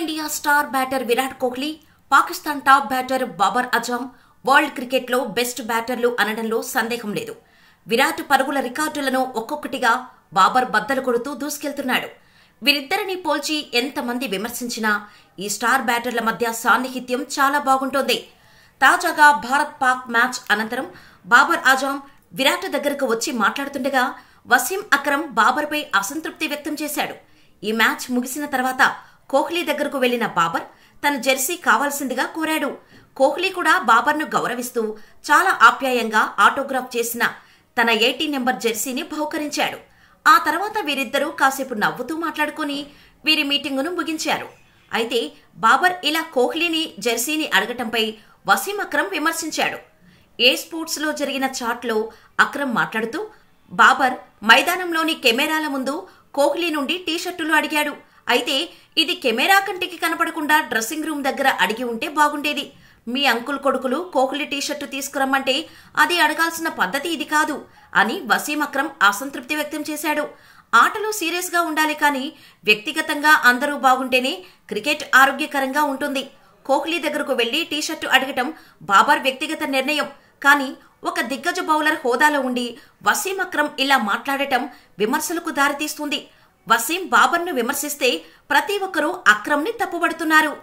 India star batter Virat Kohli Pakistan top batter Babar Azam world క్రికెట్లో best బ్యాటర్లు అనడంలో సందేహం లేదు విరాట్ పరుగుల రికార్డులను ఒక్కొక్కటిగా బాబర్ బద్దలు కొడుతూ దూసుకెళ్తున్నాడు వీరిద్దరిని పోల్చి ఎంతమంది విమర్శించినా ఈ స్టార్ బ్యాటర్ల మధ్య సాన్నిహిత్యం చాలా బాగుంటోంది తాజాగా భారత్ పాక్ మ్యాచ్ అనంతరం బాబర్ ఆజాం విరాట్ దగ్గరకు వచ్చి మాట్లాడుతుండగా వసీం అక్రమ్ బాబర్పై అసంతృప్తి వ్యక్తం చేశాడు ఈ మ్యాచ్ ముగిసిన తర్వాత కోహ్లీ దగ్గరకు వెళ్లిన బాబర్ తన జెర్సీ కావాల్సిందిగా కోరాడు కోహ్లీ కూడా బాబర్ను గౌరవిస్తూ చాలా ఆప్యాయంగా ఆటోగ్రాఫ్ చేసిన తన ఎయిటీ నెంబర్ జెర్సీని బహుకరించాడు ఆ తర్వాత వీరిద్దరూ కాసేపు నవ్వుతూ మాట్లాడుకుని వీరి మీటింగును ముగించారు అయితే బాబర్ ఇలా కోహ్లీని జెర్సీని అడగటంపై వసీం అక్రమ్ విమర్శించాడు ఏ స్పోర్ట్స్లో జరిగిన చాట్లో అక్రమ్ మాట్లాడుతూ బాబర్ మైదానంలోని కెమెరాల ముందు కోహ్లీ నుండి టీషర్టులు అడిగాడు అయితే ఇది కెమెరా కంటికి కనపడకుండా డ్రెస్సింగ్ రూమ్ దగ్గర అడిగి ఉంటే బాగుండేది మీ అంకుల్ కొడుకులు కోకిలి టీషర్టు తీసుకురమ్మంటే అది అడగాల్సిన పద్ధతి ఇది కాదు అని వసీం అక్రమ్ అసంతృప్తి వ్యక్తం చేశాడు ఆటలు సీరియస్గా ఉండాలి కానీ వ్యక్తిగతంగా అందరూ బాగుంటేనే క్రికెట్ ఆరోగ్యకరంగా ఉంటుంది కోహ్లీ దగ్గరకు వెళ్లి టీషర్టు అడగటం బాబర్ వ్యక్తిగత నిర్ణయం కానీ ఒక దిగ్గజ బౌలర్ హోదాలో ఉండి వసీం అక్రమ్ ఇలా మాట్లాడటం విమర్శలకు దారితీస్తుంది వసీం బాబర్ను విమర్శిస్తే ప్రతి ఒక్కరూ అక్రమ్ని తప్పుబడుతున్నారు